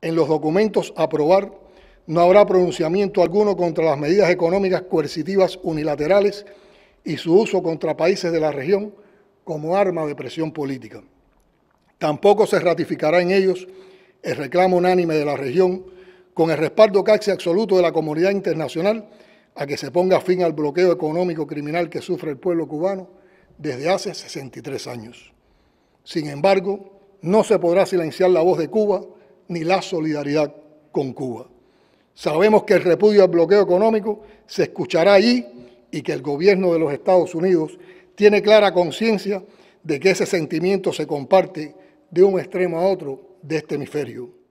en los documentos a aprobar, no habrá pronunciamiento alguno contra las medidas económicas coercitivas unilaterales y su uso contra países de la región como arma de presión política. Tampoco se ratificará en ellos el reclamo unánime de la región con el respaldo casi absoluto de la comunidad internacional a que se ponga fin al bloqueo económico criminal que sufre el pueblo cubano desde hace 63 años. Sin embargo, no se podrá silenciar la voz de Cuba ni la solidaridad con Cuba. Sabemos que el repudio al bloqueo económico se escuchará allí y que el gobierno de los Estados Unidos tiene clara conciencia de que ese sentimiento se comparte de un extremo a otro de este hemisferio.